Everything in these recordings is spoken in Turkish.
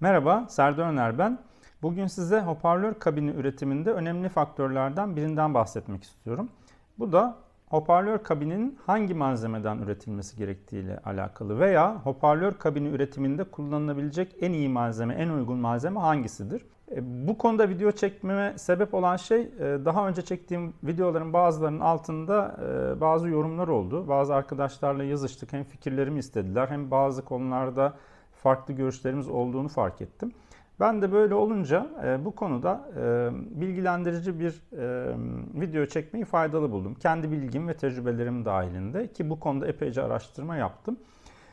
Merhaba, Serdar Öner ben. Bugün size hoparlör kabini üretiminde önemli faktörlerden birinden bahsetmek istiyorum. Bu da hoparlör kabinin hangi malzemeden üretilmesi gerektiği ile alakalı veya hoparlör kabini üretiminde kullanılabilecek en iyi malzeme, en uygun malzeme hangisidir? E, bu konuda video çekmeme sebep olan şey e, daha önce çektiğim videoların bazılarının altında e, bazı yorumlar oldu. Bazı arkadaşlarla yazıştık hem fikirlerimi istediler hem bazı konularda farklı görüşlerimiz olduğunu fark ettim. Ben de böyle olunca e, bu konuda e, bilgilendirici bir e, video çekmeyi faydalı buldum. Kendi bilgim ve tecrübelerim dahilinde ki bu konuda epeyce araştırma yaptım.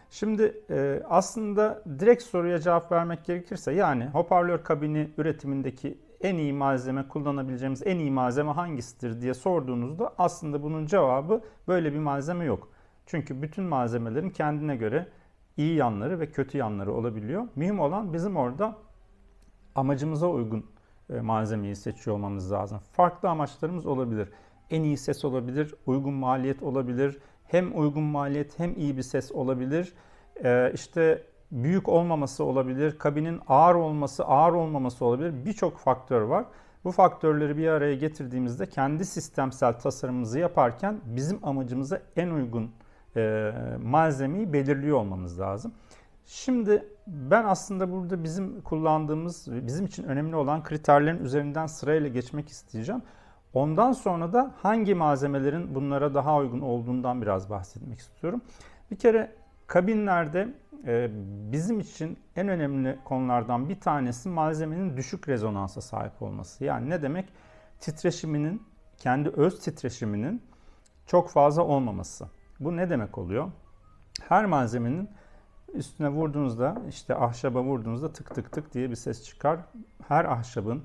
Şimdi e, aslında direkt soruya cevap vermek gerekirse yani hoparlör kabini üretimindeki en iyi malzeme kullanabileceğimiz en iyi malzeme hangisidir diye sorduğunuzda aslında bunun cevabı böyle bir malzeme yok. Çünkü bütün malzemelerin kendine göre iyi yanları ve kötü yanları olabiliyor. Mühim olan bizim orada amacımıza uygun e, malzemeyi seçiyor olmamız lazım. Farklı amaçlarımız olabilir. En iyi ses olabilir, uygun maliyet olabilir. Hem uygun maliyet hem iyi bir ses olabilir. E, işte büyük olmaması olabilir, kabinin ağır olması, ağır olmaması olabilir. Birçok faktör var. Bu faktörleri bir araya getirdiğimizde kendi sistemsel tasarımımızı yaparken bizim amacımıza en uygun e, malzemeyi belirliyor olmamız lazım. Şimdi ben aslında burada bizim kullandığımız, bizim için önemli olan kriterlerin üzerinden sırayla geçmek isteyeceğim. Ondan sonra da hangi malzemelerin bunlara daha uygun olduğundan biraz bahsetmek istiyorum. Bir kere kabinlerde e, bizim için en önemli konulardan bir tanesi malzemenin düşük rezonansa sahip olması. Yani ne demek? Titreşiminin, kendi öz titreşiminin çok fazla olmaması. Bu ne demek oluyor? Her malzemenin üstüne vurduğunuzda işte ahşaba vurduğunuzda tık tık tık diye bir ses çıkar. Her ahşabın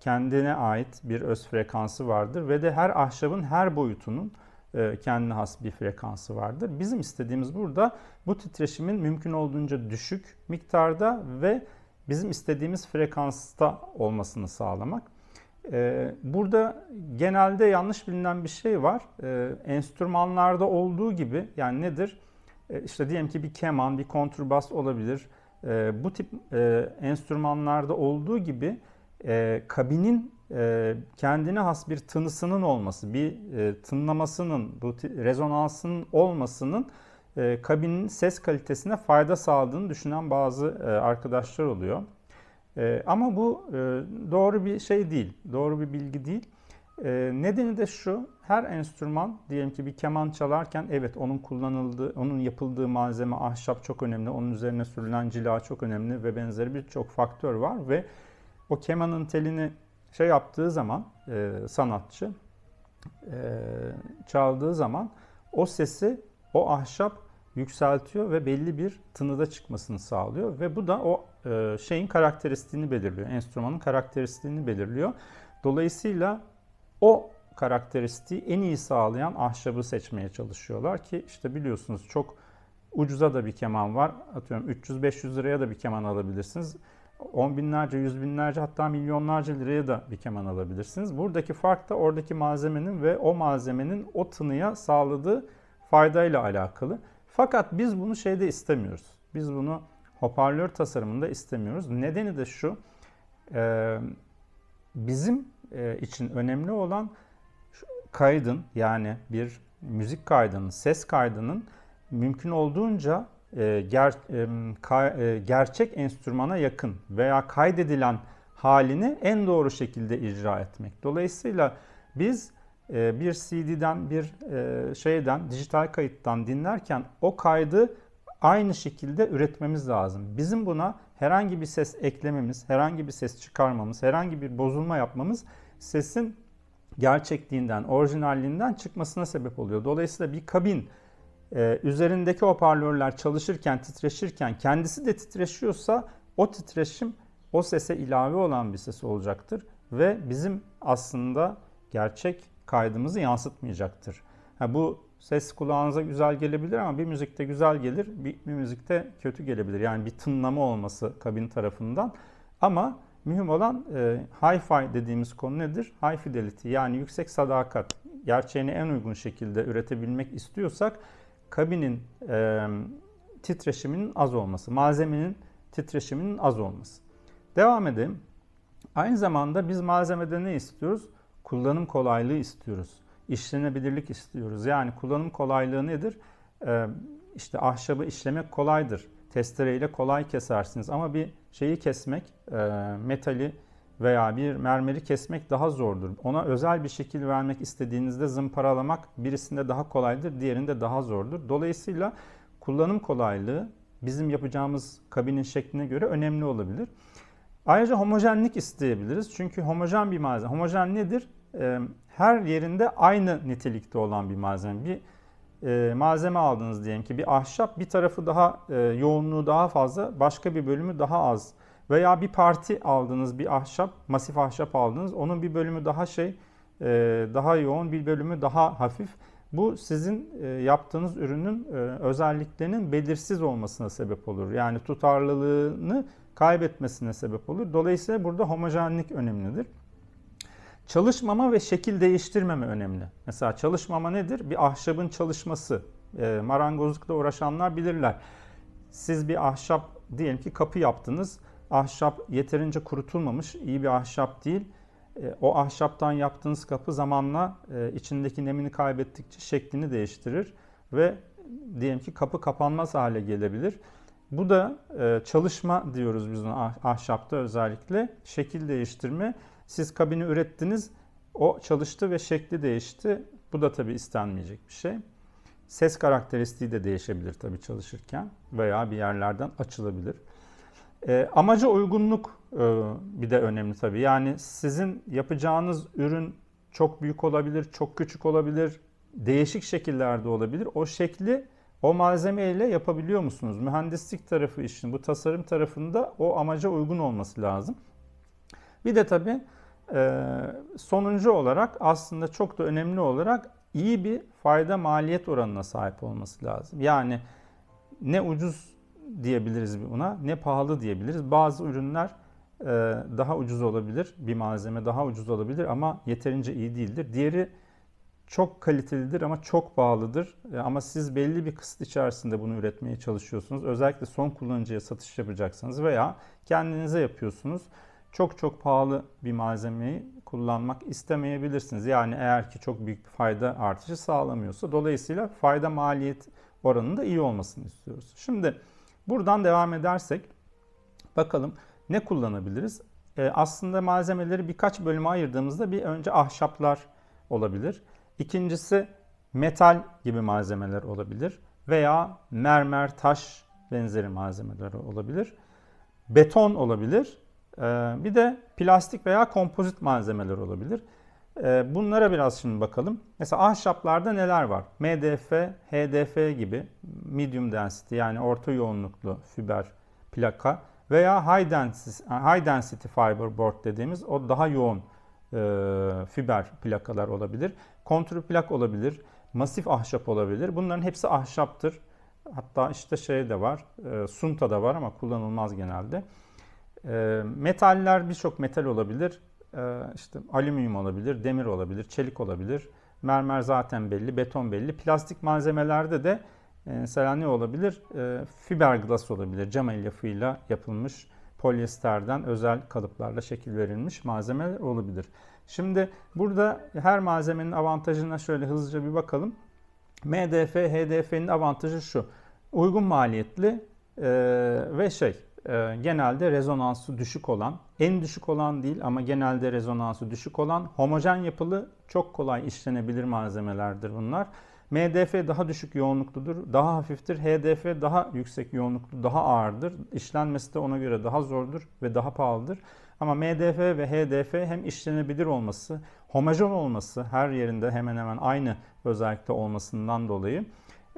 kendine ait bir öz frekansı vardır ve de her ahşabın her boyutunun e, kendine has bir frekansı vardır. Bizim istediğimiz burada bu titreşimin mümkün olduğunca düşük miktarda ve bizim istediğimiz frekansta olmasını sağlamak. Ee, burada genelde yanlış bilinen bir şey var. Ee, enstrümanlarda olduğu gibi yani nedir? Ee, işte diyelim ki bir keman, bir kontrbas olabilir. Bu tip e, enstrümanlarda olduğu gibi e, kabinin e, kendine has bir tınısının olması, bir tınlamasının, bu rezonansının olmasının kabinin ses kalitesine fayda sağladığını düşünen bazı arkadaşlar oluyor. E, ama bu e, doğru bir şey değil, doğru bir bilgi değil. E, nedeni de şu, her enstrüman diyelim ki bir keman çalarken evet onun kullanıldığı, onun yapıldığı malzeme ahşap çok önemli, onun üzerine sürülen cila çok önemli ve benzeri birçok faktör var ve o kemanın telini şey yaptığı zaman e, sanatçı e, çaldığı zaman o sesi o ahşap yükseltiyor ve belli bir tınıda çıkmasını sağlıyor ve bu da o e, şeyin karakteristiğini belirliyor. Enstrümanın karakteristiğini belirliyor. Dolayısıyla o karakteristiği en iyi sağlayan ahşabı seçmeye çalışıyorlar ki işte biliyorsunuz çok ucuza da bir keman var. Atıyorum 300-500 liraya da bir keman alabilirsiniz. On binlerce, yüz binlerce hatta milyonlarca liraya da bir keman alabilirsiniz. Buradaki fark da oradaki malzemenin ve o malzemenin o tınıya sağladığı faydayla alakalı. Fakat biz bunu şeyde istemiyoruz. Biz bunu hoparlör tasarımında istemiyoruz. Nedeni de şu. E, bizim e, için önemli olan kaydın yani bir müzik kaydının, ses kaydının mümkün olduğunca e, ger, e, ka, e, gerçek enstrümana yakın veya kaydedilen halini en doğru şekilde icra etmek. Dolayısıyla biz e, bir CD'den bir e, şeyden dijital kayıttan dinlerken o kaydı aynı şekilde üretmemiz lazım. Bizim buna herhangi bir ses eklememiz, herhangi bir ses çıkarmamız, herhangi bir bozulma yapmamız sesin gerçekliğinden, orijinalliğinden çıkmasına sebep oluyor. Dolayısıyla bir kabin e, üzerindeki hoparlörler çalışırken, titreşirken kendisi de titreşiyorsa o titreşim o sese ilave olan bir ses olacaktır ve bizim aslında gerçek kaydımızı yansıtmayacaktır. Ha, bu ses kulağınıza güzel gelebilir ama bir müzikte güzel gelir, bir, bir müzikte kötü gelebilir. Yani bir tınlama olması kabin tarafından. Ama mühim olan e, hi-fi dediğimiz konu nedir? High fidelity yani yüksek sadakat. Gerçeğini en uygun şekilde üretebilmek istiyorsak kabinin e, titreşiminin az olması, malzemenin titreşiminin az olması. Devam edelim. Aynı zamanda biz malzemede ne istiyoruz? kullanım kolaylığı istiyoruz. İşlenebilirlik istiyoruz. Yani kullanım kolaylığı nedir? Ee, işte ahşabı işlemek kolaydır. Testere ile kolay kesersiniz ama bir şeyi kesmek, e, metali veya bir mermeri kesmek daha zordur. Ona özel bir şekil vermek istediğinizde zımparalamak birisinde daha kolaydır, diğerinde daha zordur. Dolayısıyla kullanım kolaylığı bizim yapacağımız kabinin şekline göre önemli olabilir. Ayrıca homojenlik isteyebiliriz. Çünkü homojen bir malzeme. Homojen nedir? Ee, her yerinde aynı nitelikte olan bir malzeme. Bir e, malzeme aldınız diyelim ki bir ahşap bir tarafı daha e, yoğunluğu daha fazla başka bir bölümü daha az veya bir parti aldınız bir ahşap masif ahşap aldınız onun bir bölümü daha şey e, daha yoğun bir bölümü daha hafif bu sizin yaptığınız ürünün özelliklerinin belirsiz olmasına sebep olur yani tutarlılığını kaybetmesine sebep olur. Dolayısıyla burada homojenlik önemlidir. Çalışmama ve şekil değiştirmeme önemli. Mesela çalışmama nedir? Bir ahşabın çalışması. E, marangozlukla uğraşanlar bilirler. Siz bir ahşap, diyelim ki kapı yaptınız. Ahşap yeterince kurutulmamış, iyi bir ahşap değil. E, o ahşaptan yaptığınız kapı zamanla e, içindeki nemini kaybettikçe şeklini değiştirir. Ve diyelim ki kapı kapanmaz hale gelebilir. Bu da e, çalışma diyoruz biz buna ah, ahşapta özellikle. Şekil değiştirme. Siz kabini ürettiniz, o çalıştı ve şekli değişti. Bu da tabii istenmeyecek bir şey. Ses karakteristiği de değişebilir tabii çalışırken veya bir yerlerden açılabilir. E, amaca uygunluk e, bir de önemli tabii. Yani sizin yapacağınız ürün çok büyük olabilir, çok küçük olabilir, değişik şekillerde olabilir. O şekli o malzemeyle yapabiliyor musunuz? Mühendislik tarafı için bu tasarım tarafında o amaca uygun olması lazım. Bir de tabii e, sonuncu olarak aslında çok da önemli olarak iyi bir fayda maliyet oranına sahip olması lazım. Yani ne ucuz diyebiliriz buna ne pahalı diyebiliriz. Bazı ürünler e, daha ucuz olabilir, bir malzeme daha ucuz olabilir ama yeterince iyi değildir. Diğeri çok kalitelidir ama çok pahalıdır. E, ama siz belli bir kısıt içerisinde bunu üretmeye çalışıyorsunuz. Özellikle son kullanıcıya satış yapacaksanız veya kendinize yapıyorsunuz. Çok çok pahalı bir malzemeyi kullanmak istemeyebilirsiniz. Yani eğer ki çok büyük bir fayda artışı sağlamıyorsa dolayısıyla fayda maliyet oranının da iyi olmasını istiyoruz. Şimdi buradan devam edersek bakalım ne kullanabiliriz? Ee, aslında malzemeleri birkaç bölüme ayırdığımızda bir önce ahşaplar olabilir. İkincisi metal gibi malzemeler olabilir veya mermer, taş benzeri malzemeler olabilir. Beton olabilir. E, bir de plastik veya kompozit malzemeler olabilir. E, bunlara biraz şimdi bakalım. Mesela ahşaplarda neler var? MDF, HDF gibi medium density yani orta yoğunluklu fiber plaka veya high density, high density fiber board dediğimiz o daha yoğun e, fiber plakalar olabilir plak olabilir, masif ahşap olabilir. Bunların hepsi ahşaptır. Hatta işte şey de var, e, sunta da var ama kullanılmaz genelde. E, metaller birçok metal olabilir. E, işte alüminyum olabilir, demir olabilir, çelik olabilir. Mermer zaten belli, beton belli. Plastik malzemelerde de e, mesela ne olabilir? E, fiberglas olabilir. Cam elyafıyla yapılmış polyesterden özel kalıplarla şekil verilmiş malzemeler olabilir. Şimdi burada her malzemenin avantajına şöyle hızlıca bir bakalım. MDF, HDF'nin avantajı şu. Uygun maliyetli e, ve şey e, genelde rezonansı düşük olan, en düşük olan değil ama genelde rezonansı düşük olan homojen yapılı çok kolay işlenebilir malzemelerdir bunlar. MDF daha düşük yoğunlukludur, daha hafiftir. HDF daha yüksek yoğunluklu, daha ağırdır. İşlenmesi de ona göre daha zordur ve daha pahalıdır. Ama MDF ve HDF hem işlenebilir olması, homojen olması, her yerinde hemen hemen aynı özellikte olmasından dolayı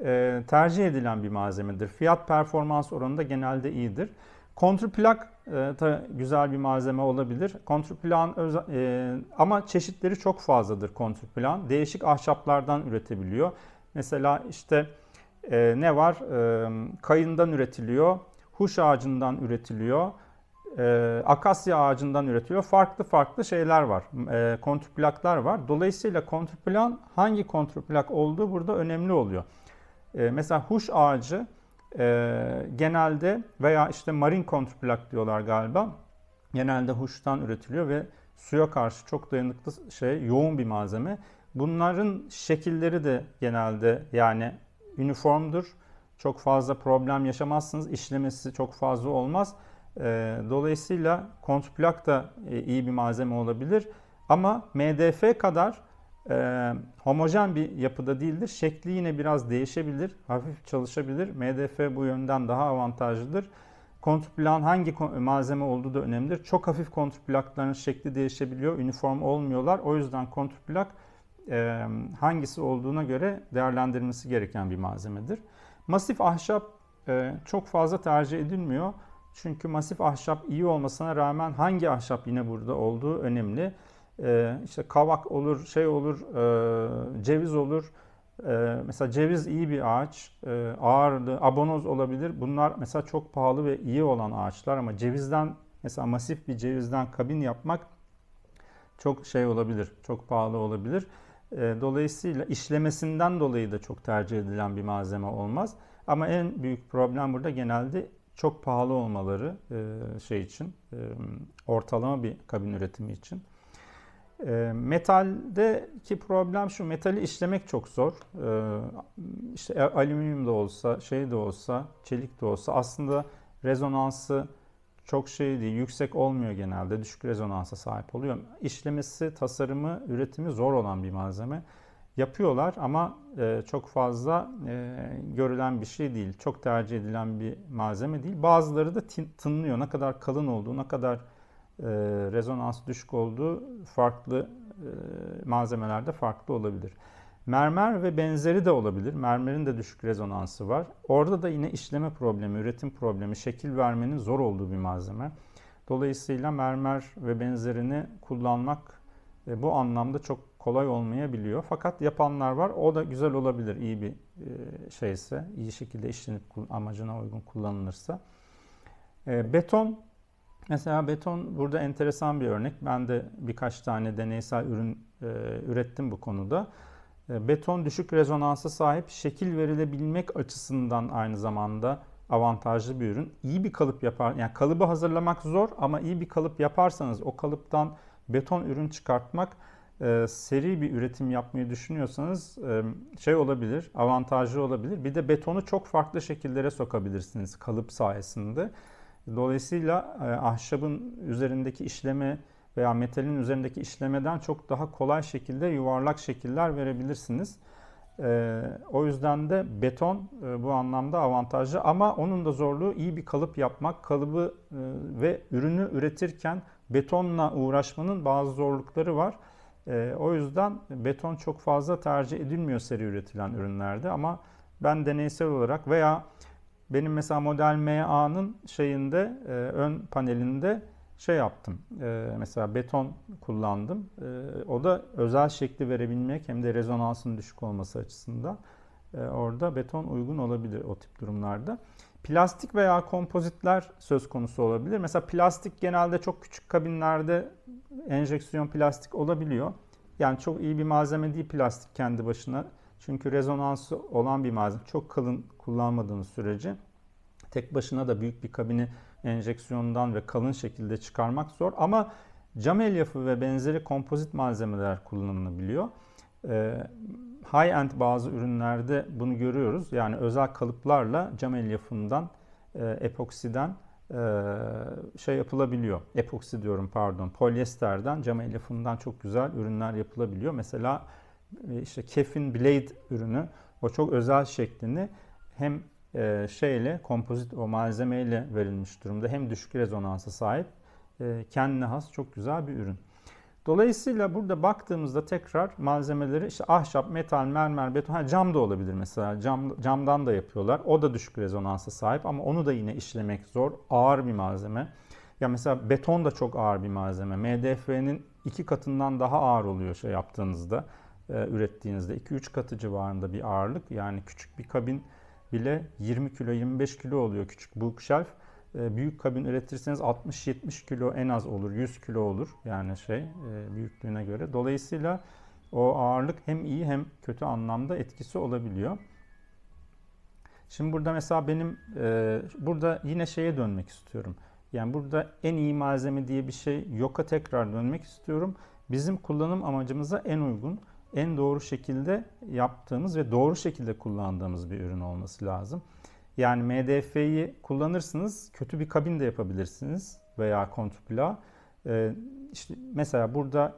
e, tercih edilen bir malzemedir. Fiyat performans oranı da genelde iyidir. Kontrplak e, güzel bir malzeme olabilir. Kontrplan e, ama çeşitleri çok fazladır kontrplan. Değişik ahşaplardan üretebiliyor. Mesela işte e, ne var? E, kayından üretiliyor, huş ağacından üretiliyor e, akasya ağacından üretiliyor. Farklı farklı şeyler var. E, kontrplaklar var. Dolayısıyla kontrplan hangi kontrplak olduğu burada önemli oluyor. E, mesela huş ağacı e, genelde veya işte marin kontrplak diyorlar galiba. Genelde huştan üretiliyor ve suya karşı çok dayanıklı şey yoğun bir malzeme. Bunların şekilleri de genelde yani üniformdur. Çok fazla problem yaşamazsınız. İşlemesi çok fazla olmaz. Ee, dolayısıyla kontrplak da e, iyi bir malzeme olabilir. Ama MDF kadar e, homojen bir yapıda değildir. Şekli yine biraz değişebilir, hafif çalışabilir. MDF bu yönden daha avantajlıdır. Kontrplan hangi malzeme olduğu da önemlidir. Çok hafif kontrplakların şekli değişebiliyor, üniform olmuyorlar. O yüzden kontrplak e, hangisi olduğuna göre değerlendirilmesi gereken bir malzemedir. Masif ahşap e, çok fazla tercih edilmiyor. Çünkü masif ahşap iyi olmasına rağmen hangi ahşap yine burada olduğu önemli. Ee, işte kavak olur, şey olur, e, ceviz olur. E, mesela ceviz iyi bir ağaç, e, ağırlı, abonoz olabilir. Bunlar mesela çok pahalı ve iyi olan ağaçlar ama cevizden mesela masif bir cevizden kabin yapmak çok şey olabilir, çok pahalı olabilir. Ee, dolayısıyla işlemesinden dolayı da çok tercih edilen bir malzeme olmaz. Ama en büyük problem burada genelde çok pahalı olmaları e, şey için e, ortalama bir kabin üretimi için. E, metaldeki problem şu metali işlemek çok zor. E, işte alüminyum da olsa, şey de olsa, çelik de olsa aslında rezonansı çok şey değil, yüksek olmuyor genelde. Düşük rezonansa sahip oluyor. İşlemesi, tasarımı, üretimi zor olan bir malzeme yapıyorlar ama e, çok fazla e, görülen bir şey değil. Çok tercih edilen bir malzeme değil. Bazıları da tınlıyor. Ne kadar kalın olduğu, ne kadar e, rezonans düşük olduğu farklı e, malzemelerde farklı olabilir. Mermer ve benzeri de olabilir. Mermerin de düşük rezonansı var. Orada da yine işleme problemi, üretim problemi, şekil vermenin zor olduğu bir malzeme. Dolayısıyla mermer ve benzerini kullanmak bu anlamda çok kolay olmayabiliyor. Fakat yapanlar var. O da güzel olabilir iyi bir e, şeyse, iyi şekilde işlenip amacına uygun kullanılırsa. E, beton, mesela beton burada enteresan bir örnek. Ben de birkaç tane deneysel ürün e, ürettim bu konuda. Beton düşük rezonansa sahip, şekil verilebilmek açısından aynı zamanda avantajlı bir ürün. İyi bir kalıp yapar, yani kalıbı hazırlamak zor ama iyi bir kalıp yaparsanız o kalıptan beton ürün çıkartmak e, seri bir üretim yapmayı düşünüyorsanız e, şey olabilir, avantajlı olabilir. Bir de betonu çok farklı şekillere sokabilirsiniz kalıp sayesinde. Dolayısıyla e, ahşabın üzerindeki işleme veya metalin üzerindeki işlemeden çok daha kolay şekilde yuvarlak şekiller verebilirsiniz. E, o yüzden de beton e, bu anlamda avantajlı ama onun da zorluğu iyi bir kalıp yapmak, kalıbı e, ve ürünü üretirken betonla uğraşmanın bazı zorlukları var. E, o yüzden beton çok fazla tercih edilmiyor seri üretilen ürünlerde ama ben deneysel olarak veya benim mesela model MA'nın şeyinde e, ön panelinde şey yaptım. E, mesela beton kullandım. E, o da özel şekli verebilmek hem de rezonansın düşük olması açısından e, orada beton uygun olabilir o tip durumlarda. Plastik veya kompozitler söz konusu olabilir. Mesela plastik genelde çok küçük kabinlerde enjeksiyon plastik olabiliyor. Yani çok iyi bir malzeme değil plastik kendi başına. Çünkü rezonansı olan bir malzeme. Çok kalın kullanmadığınız sürece tek başına da büyük bir kabini enjeksiyondan ve kalın şekilde çıkarmak zor. Ama cam elyafı ve benzeri kompozit malzemeler kullanılabiliyor. Ee, high-end bazı ürünlerde bunu görüyoruz. Yani özel kalıplarla cam elyafından, e, epoksiden e, şey yapılabiliyor. Epoksi diyorum pardon. Polyesterden, cam elyafından çok güzel ürünler yapılabiliyor. Mesela e, işte Kefin Blade ürünü o çok özel şeklini hem e, şeyle kompozit o malzemeyle verilmiş durumda hem düşük rezonansa sahip e, kendine has çok güzel bir ürün. Dolayısıyla burada baktığımızda tekrar malzemeleri işte ahşap, metal, mermer, beton, ha, cam da olabilir mesela. Cam, camdan da yapıyorlar. O da düşük rezonansa sahip ama onu da yine işlemek zor. Ağır bir malzeme. Ya mesela beton da çok ağır bir malzeme. MDF'nin iki katından daha ağır oluyor şey yaptığınızda, e, ürettiğinizde. 2-3 katı civarında bir ağırlık. Yani küçük bir kabin bile 20 kilo, 25 kilo oluyor küçük bookshelf. E, büyük kabin üretirseniz 60-70 kilo en az olur, 100 kilo olur yani şey e, büyüklüğüne göre. Dolayısıyla o ağırlık hem iyi hem kötü anlamda etkisi olabiliyor. Şimdi burada mesela benim e, burada yine şeye dönmek istiyorum. Yani burada en iyi malzeme diye bir şey yoka tekrar dönmek istiyorum. Bizim kullanım amacımıza en uygun, en doğru şekilde yaptığımız ve doğru şekilde kullandığımız bir ürün olması lazım. Yani MDF'yi kullanırsınız, kötü bir kabin de yapabilirsiniz veya kontrpla. Ee, işte mesela burada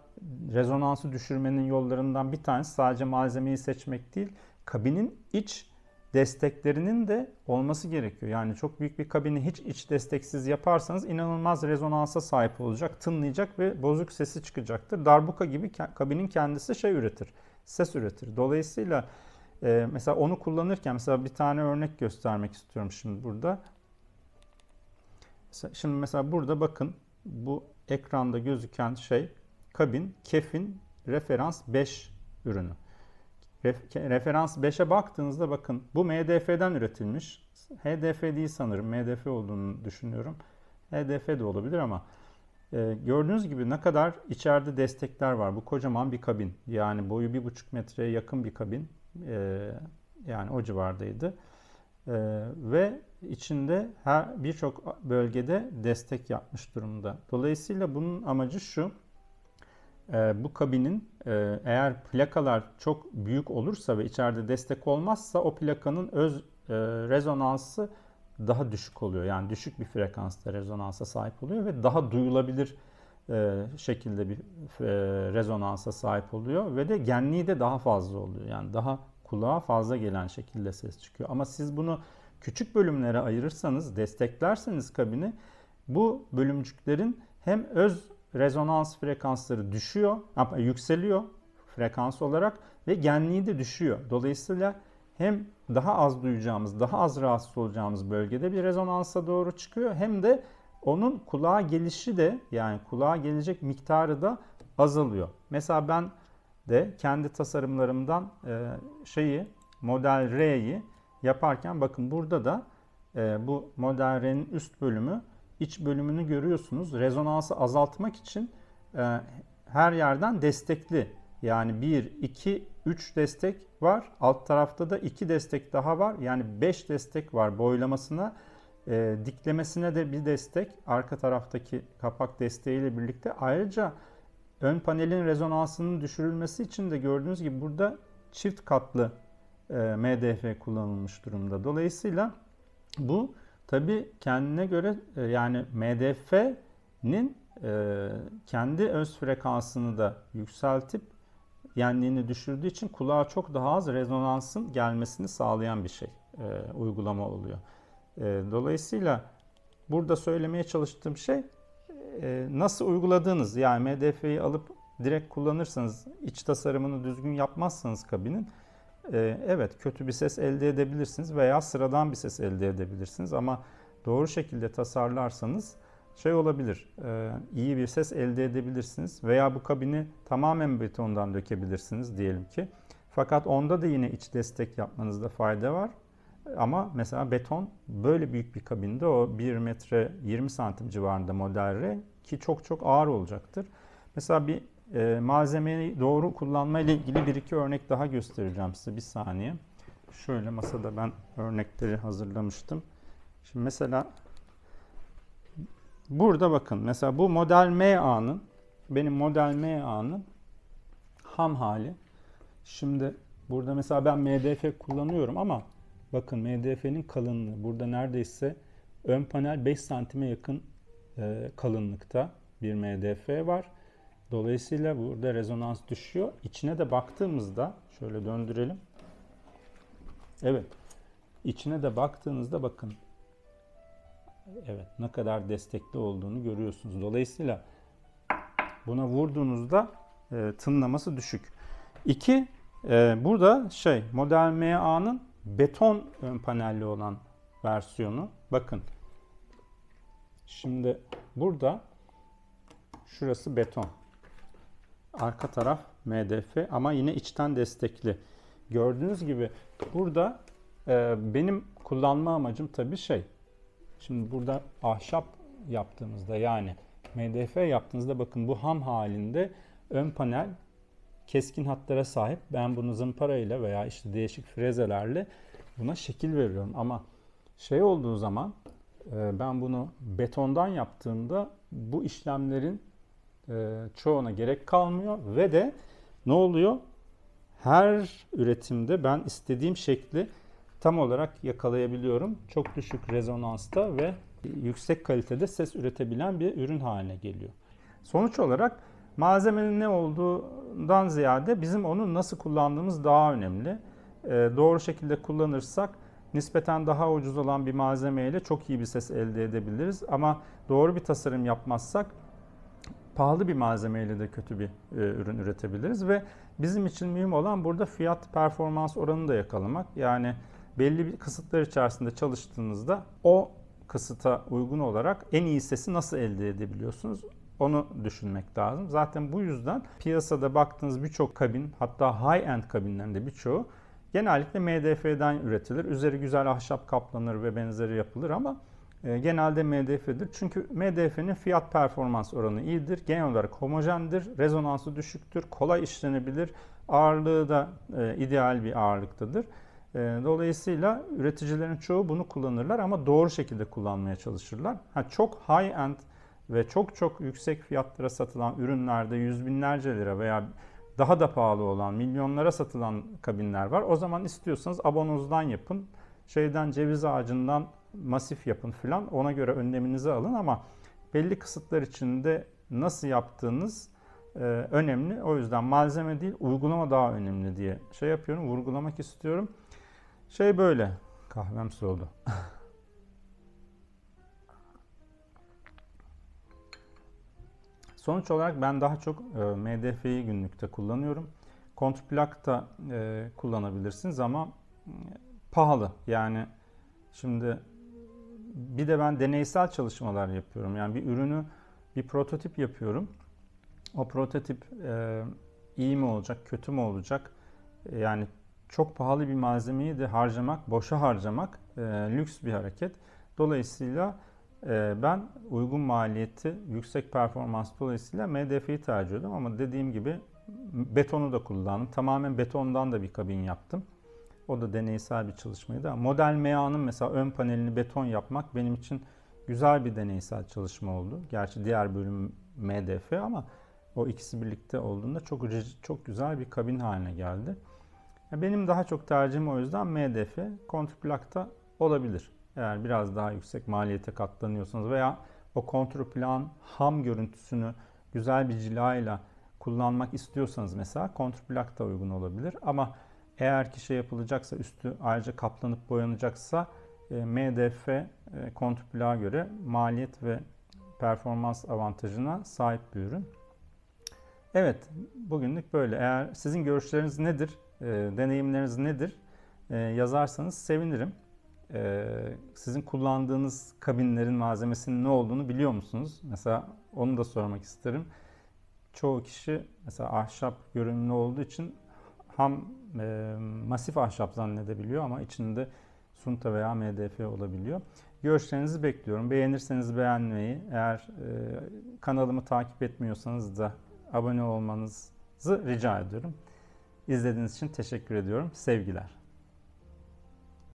rezonansı düşürmenin yollarından bir tanesi sadece malzemeyi seçmek değil, kabinin iç desteklerinin de olması gerekiyor. Yani çok büyük bir kabini hiç iç desteksiz yaparsanız inanılmaz rezonansa sahip olacak, tınlayacak ve bozuk sesi çıkacaktır. Darbuka gibi kabinin kendisi şey üretir, ses üretir. Dolayısıyla e, mesela onu kullanırken mesela bir tane örnek göstermek istiyorum şimdi burada. Mesela, şimdi mesela burada bakın bu ekranda gözüken şey kabin kefin referans 5 ürünü. Referans 5'e baktığınızda bakın bu MDF'den üretilmiş. HDF değil sanırım. MDF olduğunu düşünüyorum. HDF de olabilir ama e, gördüğünüz gibi ne kadar içeride destekler var. Bu kocaman bir kabin. Yani boyu 1,5 metreye yakın bir kabin e, yani o civardaydı. E, ve içinde her birçok bölgede destek yapmış durumda. Dolayısıyla bunun amacı şu. E, bu kabinin e, eğer plakalar çok büyük olursa ve içeride destek olmazsa o plakanın öz e, rezonansı daha düşük oluyor. Yani düşük bir frekansta rezonansa sahip oluyor ve daha duyulabilir e, şekilde bir e, rezonansa sahip oluyor ve de genliği de daha fazla oluyor. Yani daha kulağa fazla gelen şekilde ses çıkıyor. Ama siz bunu küçük bölümlere ayırırsanız, desteklerseniz kabini bu bölümcüklerin hem öz rezonans frekansları düşüyor, yükseliyor frekans olarak ve genliği de düşüyor. Dolayısıyla hem daha az duyacağımız, daha az rahatsız olacağımız bölgede bir rezonansa doğru çıkıyor hem de onun kulağa gelişi de yani kulağa gelecek miktarı da azalıyor. Mesela ben de kendi tasarımlarımdan e, şeyi model R'yi yaparken bakın burada da e, bu model R'nin üst bölümü iç bölümünü görüyorsunuz. Rezonansı azaltmak için e, her yerden destekli. Yani 1, 2, 3 destek var. Alt tarafta da 2 destek daha var. Yani 5 destek var boylamasına. E, diklemesine de bir destek arka taraftaki kapak desteğiyle birlikte. Ayrıca ön panelin rezonansının düşürülmesi için de gördüğünüz gibi burada çift katlı e, MDF kullanılmış durumda. Dolayısıyla bu tabi kendine göre e, yani MDF'nin e, kendi öz frekansını da yükseltip yenliğini düşürdüğü için kulağa çok daha az rezonansın gelmesini sağlayan bir şey e, uygulama oluyor. Ee, dolayısıyla burada söylemeye çalıştığım şey e, nasıl uyguladığınız yani MDF'yi alıp direkt kullanırsanız iç tasarımını düzgün yapmazsanız kabinin e, evet kötü bir ses elde edebilirsiniz veya sıradan bir ses elde edebilirsiniz ama doğru şekilde tasarlarsanız şey olabilir e, iyi bir ses elde edebilirsiniz veya bu kabini tamamen betondan dökebilirsiniz diyelim ki fakat onda da yine iç destek yapmanızda fayda var ama mesela beton böyle büyük bir kabinde o 1 metre 20 santim civarında modelre ki çok çok ağır olacaktır. Mesela bir e, malzemeyi doğru kullanma ile ilgili bir iki örnek daha göstereceğim size bir saniye. Şöyle masada ben örnekleri hazırlamıştım. Şimdi mesela burada bakın mesela bu model M MA'nın benim model M MA'nın ham hali. Şimdi burada mesela ben MDF kullanıyorum ama Bakın MDF'nin kalınlığı burada neredeyse ön panel 5 santime yakın e, kalınlıkta bir MDF var. Dolayısıyla burada rezonans düşüyor. İçine de baktığımızda şöyle döndürelim. Evet. İçine de baktığınızda bakın. Evet, ne kadar destekli olduğunu görüyorsunuz. Dolayısıyla buna vurduğunuzda e, tınlaması düşük. İki, e, burada şey model MA'nın beton ön panelli olan versiyonu bakın. Şimdi burada şurası beton. Arka taraf MDF ama yine içten destekli. Gördüğünüz gibi burada e, benim kullanma amacım tabii şey. Şimdi burada ahşap yaptığımızda yani MDF yaptığınızda bakın bu ham halinde ön panel keskin hatlara sahip. Ben bunu zımparayla veya işte değişik frezelerle buna şekil veriyorum. Ama şey olduğu zaman e, ben bunu betondan yaptığımda bu işlemlerin e, çoğuna gerek kalmıyor ve de ne oluyor? Her üretimde ben istediğim şekli tam olarak yakalayabiliyorum. Çok düşük rezonansta ve yüksek kalitede ses üretebilen bir ürün haline geliyor. Sonuç olarak Malzemenin ne olduğundan ziyade bizim onu nasıl kullandığımız daha önemli. E, doğru şekilde kullanırsak nispeten daha ucuz olan bir malzemeyle çok iyi bir ses elde edebiliriz. Ama doğru bir tasarım yapmazsak pahalı bir malzemeyle de kötü bir e, ürün üretebiliriz ve bizim için mühim olan burada fiyat performans oranını da yakalamak. Yani belli bir kısıtlar içerisinde çalıştığınızda o kısıta uygun olarak en iyi sesi nasıl elde edebiliyorsunuz? Onu düşünmek lazım. Zaten bu yüzden piyasada baktığınız birçok kabin hatta high-end kabinlerinde birçoğu genellikle MDF'den üretilir. Üzeri güzel ahşap kaplanır ve benzeri yapılır ama e, genelde MDF'dir. Çünkü MDF'nin fiyat performans oranı iyidir. Genel olarak homojendir, rezonansı düşüktür, kolay işlenebilir. Ağırlığı da e, ideal bir ağırlıktadır. E, dolayısıyla üreticilerin çoğu bunu kullanırlar ama doğru şekilde kullanmaya çalışırlar. Ha, çok high-end ve çok çok yüksek fiyatlara satılan ürünlerde yüz binlerce lira veya daha da pahalı olan milyonlara satılan kabinler var. O zaman istiyorsanız abonozdan yapın. Şeyden ceviz ağacından masif yapın filan. Ona göre önleminizi alın ama belli kısıtlar içinde nasıl yaptığınız e, önemli. O yüzden malzeme değil uygulama daha önemli diye şey yapıyorum. Vurgulamak istiyorum. Şey böyle. Kahvem soldu. Sonuç olarak ben daha çok e, MDF'yi günlükte kullanıyorum. Kontrplak da e, kullanabilirsiniz ama e, pahalı. Yani şimdi bir de ben deneysel çalışmalar yapıyorum. Yani bir ürünü bir prototip yapıyorum. O prototip e, iyi mi olacak, kötü mü olacak? yani çok pahalı bir malzemeyi de harcamak, boşa harcamak lüks bir hareket. Dolayısıyla ee, ben uygun maliyeti yüksek performans dolayısıyla MDF'yi tercih ediyorum ama dediğim gibi betonu da kullandım. Tamamen betondan da bir kabin yaptım. O da deneysel bir çalışmaydı. Model MA'nın mesela ön panelini beton yapmak benim için güzel bir deneysel çalışma oldu. Gerçi diğer bölüm MDF ama o ikisi birlikte olduğunda çok çok güzel bir kabin haline geldi. Benim daha çok tercihim o yüzden MDF, kontrplakta olabilir eğer biraz daha yüksek maliyete katlanıyorsanız veya o kontrplan ham görüntüsünü güzel bir cilayla kullanmak istiyorsanız mesela plak da uygun olabilir. Ama eğer ki şey yapılacaksa üstü ayrıca kaplanıp boyanacaksa e, MDF e, kontrplağa göre maliyet ve performans avantajına sahip bir ürün. Evet, bugünlük böyle. Eğer sizin görüşleriniz nedir, e, deneyimleriniz nedir e, yazarsanız sevinirim. Ee, sizin kullandığınız kabinlerin malzemesinin ne olduğunu biliyor musunuz? Mesela onu da sormak isterim. Çoğu kişi mesela ahşap görünümlü olduğu için ham e, masif ahşap zannedebiliyor ama içinde sunta veya MDF olabiliyor. Görüşlerinizi bekliyorum. Beğenirseniz beğenmeyi, eğer e, kanalımı takip etmiyorsanız da abone olmanızı rica ediyorum. İzlediğiniz için teşekkür ediyorum. Sevgiler.